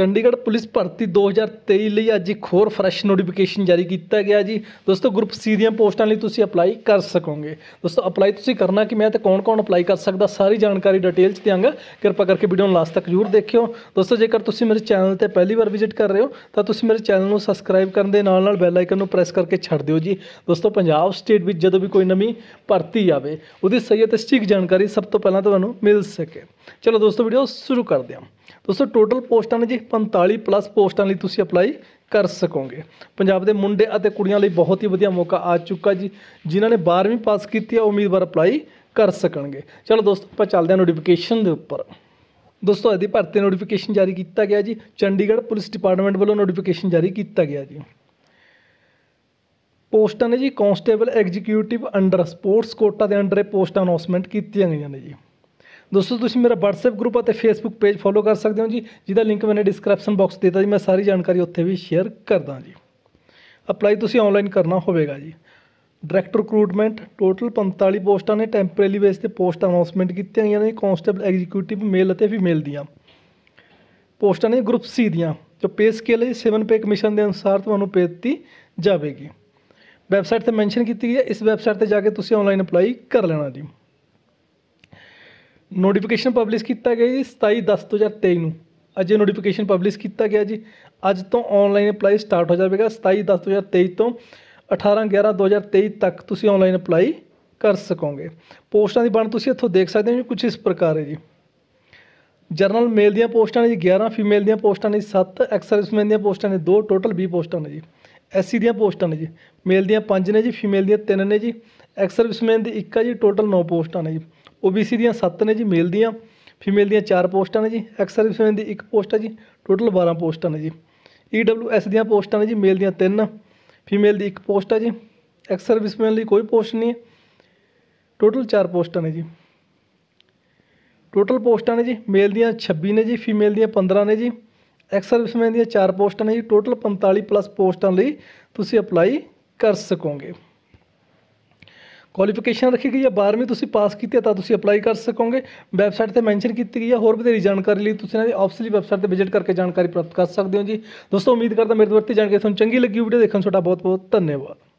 Chandigarh police ਭਰਤੀ 2023 ਲਈ ਅੱਜ ਇੱਕ ਹੋਰ ਫਰੈਸ਼ ਨੋਟੀਫਿਕੇਸ਼ਨ ਜਾਰੀ ਕੀਤਾ ਗਿਆ ਜੀ ਦੋਸਤੋ ਗਰੁੱਪ ਸੀ ਦੀਆਂ ਪੋਸਟਾਂ ਲਈ ਤੁਸੀਂ ਅਪਲਾਈ ਕਰ ਸਕੋਗੇ ਦੋਸਤੋ ਅਪਲਾਈ ਤੁਸੀਂ ਕਰਨਾ ਕਿ ਮੈਂ ਤੇ ਕੌਣ-ਕੌਣ ਅਪਲਾਈ ਕਰ ਸਕਦਾ ਸਾਰੀ ਜਾਣਕਾਰੀ ਡਿਟੇਲ ਚ ਦਿਆਂਗਾ ਕਿਰਪਾ ਕਰਕੇ ਵੀਡੀਓ ਨੂੰ ਲਾਸਟ ਤੱਕ ਜ਼ਰੂਰ ਦੇਖਿਓ ਦੋਸਤੋ ਜੇਕਰ ਤੁਸੀਂ ਮੇਰੇ ਚੈਨਲ ਤੇ ਪਹਿਲੀ ਵਾਰ ਵਿਜ਼ਿਟ ਕਰ ਰਹੇ ਹੋ ਤਾਂ ਤੁਸੀਂ ਮੇਰੇ ਚੈਨਲ ਨੂੰ ਸਬਸਕ੍ਰਾਈਬ ਕਰਨ ਦੇ ਨਾਲ ਨਾਲ ਬੈਲ ਆਈਕਨ ਨੂੰ ਪ੍ਰੈਸ ਕਰਕੇ ਛੱਡ ਦਿਓ ਜੀ ਦੋਸਤੋ ਪੰਜਾਬ ਸਟੇਟ ਵਿੱਚ ਜਦੋਂ ਵੀ ਕੋਈ ਨਵੀਂ ਭਰਤੀ ਆਵੇ ਉਹਦੀ ਸਹੀ ਅਤੇ ਸਟੀਕ ਜਾਣਕਾਰੀ ਸਭ ਤੋਂ ਪਹਿਲਾਂ ਤੁਹਾਨੂੰ ਮਿਲ ਸਕੇ ਚਲੋ ਦੋਸਤੋ ਵੀਡੀਓ ਸ਼ੁਰੂ ਕਰਦੇ ਹਾਂ ਦੋਸਤੋ ਟੋਟਲ ਪੋਸਟਾਂ ਨੇ ਜੀ 45 ਪਲੱਸ ਪੋਸਟਾਂ ਲਈ ਤੁਸੀਂ ਅਪਲਾਈ ਕਰ ਸਕੋਗੇ ਪੰਜਾਬ ਦੇ ਮੁੰਡੇ ਅਤੇ ਕੁੜੀਆਂ ਲਈ ਬਹੁਤ ਹੀ ਵਧੀਆ ਮੌਕਾ ਆ ਚੁੱਕਾ ਜੀ ਜਿਨ੍ਹਾਂ ਨੇ 12ਵੀਂ ਪਾਸ ਕੀਤੀ ਹੈ ਉਮੀਦਵਾਰ ਅਪਲਾਈ ਕਰ ਸਕਣਗੇ ਚਲੋ ਦੋਸਤੋ ਆਪਾਂ ਚੱਲਦੇ ਹਾਂ ਨੋਟੀਫਿਕੇਸ਼ਨ ਦੇ ਉੱਪਰ ਦੋਸਤੋ ਇਹਦੀ ਭਰਤੀ ਨੋਟੀਫਿਕੇਸ਼ਨ ਜਾਰੀ ਕੀਤਾ ਗਿਆ ਜੀ ਚੰਡੀਗੜ੍ਹ ਪੁਲਿਸ ਡਿਪਾਰਟਮੈਂਟ ਵੱਲੋਂ ਨੋਟੀਫਿਕੇਸ਼ਨ ਜਾਰੀ ਕੀਤਾ ਗਿਆ ਜੀ ਪੋਸਟਾਂ ਨੇ ਜੀ constable executive under sports quota ਦੇ ਅੰਡਰ ਇਹ ਪੋਸਟਾਂ ਅਨਾਉਂਸਮੈਂਟ ਕੀਤੀਆਂ ਗਈਆਂ ਨੇ ਜੀ ਦੋਸਤੋ ਤੁਸੀਂ ਮੇਰਾ WhatsApp ਗਰੁੱਪ ਅਤੇ Facebook ਪੇਜ ਫੋਲੋ ਕਰ ਸਕਦੇ ਹੋ ਜੀ ਜਿਹਦਾ ਲਿੰਕ ਮੈਂ ਡਿਸਕ੍ਰਿਪਸ਼ਨ ਬਾਕਸ ਦਿੱਤਾ ਜੀ ਮੈਂ ਸਾਰੀ ਜਾਣਕਾਰੀ ਉੱਥੇ ਵੀ ਸ਼ੇਅਰ ਕਰਦਾ ਜੀ ਅਪਲਾਈ ਤੁਸੀਂ ਆਨਲਾਈਨ ਕਰਨਾ ਹੋਵੇਗਾ ਜੀ ਡਾਇਰੈਕਟਰ ਰਿਕਰੂਟਮੈਂਟ ਟੋਟਲ 45 ਪੋਸਟਾਂ ਨੇ ਟੈਂਪਰੇਰੀ ਬੇਸ ਤੇ ਪੋਸਟ ਅਨਾਉਂਸਮੈਂਟ ਕੀਤੀਆਂ ਗਈਆਂ ਨੇ ਕਾਂਸਟੇਬਲ ਐਗਜ਼ੀਕਿਊਟਿਵ ਮੇਲ ਅਤੇ ਫੀਮੇਲ ਦੀਆਂ ਪੋਸਟਾਂ ਨੇ ਗਰੁੱਪ ਸੀ ਦੀਆਂ ਜੋ ਪੇ ਸਕੇਲ ਹੈ 7 ਪੇ ਕਮਿਸ਼ਨ ਦੇ ਅਨੁਸਾਰ ਤੁਹਾਨੂੰ ਪੇ ਦਿੱਤੀ ਜਾਵੇਗੀ ਵੈਬਸਾਈਟ ਤੇ ਮੈਂਸ਼ਨ ਕੀਤੀ ਗਈ ਹੈ ਇਸ ਵੈਬਸਾਈਟ ਤੇ ਜਾ ਕੇ ਤੁਸੀਂ ਆਨਲਾਈਨ ਅਪਲਾਈ ਕਰ ਲੈਣਾ ਜੀ ਨੋਟੀਫਿਕੇਸ਼ਨ ਪਬਲਿਸ਼ ਕੀਤਾ ਗਿਆ ਜੀ 27 10 2023 ਨੂੰ ਅਜੇ ਨੋਟੀਫਿਕੇਸ਼ਨ ਪਬਲਿਸ਼ ਕੀਤਾ ਗਿਆ ਜੀ ਅੱਜ ਤੋਂ ਆਨਲਾਈਨ ਅਪਲਾਈ ਸਟਾਰਟ ਹੋ ਜਾਵੇਗਾ 27 10 2023 ਤੋਂ 18 11 2023 ਤੱਕ ਤੁਸੀਂ ਆਨਲਾਈਨ ਅਪਲਾਈ ਕਰ ਸਕੋਗੇ ਪੋਸਟਾਂ ਦੀ ਬਣ ਤੁਸੀਂ ਇੱਥੋਂ ਦੇਖ ਸਕਦੇ ਹੋ ਜੀ ਕੁਝ ਇਸ ਪ੍ਰਕਾਰ ਹੈ ਜੀ ਜਰਨਲ ਮੇਲ ਦੀਆਂ ਪੋਸਟਾਂ ਨੇ ਜੀ 11 ਫੀਮੇਲ ਦੀਆਂ ਪੋਸਟਾਂ ਨੇ 7 ਐਕਸ ਸਰਵਿਸਮੈਨ ਦੀਆਂ ਪੋਸਟਾਂ ਨੇ 2 ਟੋਟਲ 20 ਪੋਸਟਾਂ ਨੇ ਜੀ ਐਸਸੀ ਦੀਆਂ ਪੋਸਟਾਂ ਨੇ ਜੀ ਮੇਲ ਦੀਆਂ 5 ਨੇ ਜੀ ਫੀਮੇਲ ਦੀਆਂ 3 ਨੇ ਜੀ ਐਕਸ ਸਰਵਿਸਮੈਨ ਦੀ 1 ਆ ਜੀ ਟੋਟਲ 9 ਪੋਸਟਾਂ ਨੇ ਜੀ ਓਬੀਸੀ ਦੀਆਂ 7 ਨੇ ਜੀ ਮੇਲ ਦੀਆਂ ਫੀਮੇਲ ਦੀਆਂ 4 ਪੋਸਟਾਂ ਨੇ ਜੀ ਐਕਸ ਸਰਵਿਸਮੈਨ ਦੀ ਇੱਕ ਪੋਸਟ ਹੈ ਜੀ ਟੋਟਲ 12 ਪੋਸਟਾਂ ਨੇ ਜੀ ਈਡਬਲਯੂਐਸ e ਦੀਆਂ ਪੋਸਟਾਂ ਨੇ ਜੀ ਮੇਲ ਦੀਆਂ 3 ਫੀਮੇਲ ਦੀ ਇੱਕ ਪੋਸਟ ਹੈ ਜੀ ਐਕਸ ਸਰਵਿਸਮੈਨ ਲਈ ਕੋਈ ਪੋਸਟ ਨਹੀਂ ਹੈ ਟੋਟਲ 4 ਪੋਸਟਾਂ ਨੇ ਜੀ ਟੋਟਲ ਪੋਸਟਾਂ ਨੇ ਜੀ ਮੇਲ ਦੀਆਂ 26 ਨੇ ਜੀ ਫੀਮੇਲ ਦੀਆਂ 15 ਨੇ ਜੀ ਐਕਸ ਸਰਵਿਸਮੈਨ ਦੀਆਂ 4 ਪੋਸਟਾਂ ਨੇ ਜੀ ਟੋਟਲ 45 ਪਲੱਸ ਪੋਸਟਾਂ ਲਈ ਤੁਸੀਂ ਅਪਲਾਈ ਕਰ ਸਕੋਗੇ ਕੁਆਲੀਫਿਕੇਸ਼ਨ ਰੱਖੀ ਗਈ ਹੈ 12ਵੀਂ ਤੁਸੀਂ ਪਾਸ ਕੀਤੀ ਹੈ ਤਾਂ ਤੁਸੀਂ ਅਪਲਾਈ ਕਰ ਸਕੋਗੇ ਵੈਬਸਾਈਟ ਤੇ ਮੈਂਸ਼ਨ ਕੀਤੀ ਗਈ ਹੈ ਹੋਰ ਵਧੇਰੀ ਜਾਣਕਾਰੀ ਲਈ ਤੁਸੀਂ ਇਹਨਾਂ ਦੀ ਆਫੀਸ਼ੀਅਲ ਵੈਬਸਾਈਟ ਤੇ ਵਿਜ਼ਿਟ ਕਰਕੇ ਜਾਣਕਾਰੀ ਪ੍ਰਾਪਤ ਕਰ ਸਕਦੇ ਹੋ ਜੀ ਦੋਸਤੋ ਉਮੀਦ ਕਰਦਾ ਮੇਰੇ ਤੋਂ ਤੇ ਜਾਣਕਾਰੀ ਤੁਹਾਨੂੰ ਚੰਗੀ ਲੱਗੀ ਵੀਡੀਓ ਦੇਖਣ ਤੁਹਾਡਾ ਬਹੁਤ ਬਹੁਤ ਧੰਨਵਾਦ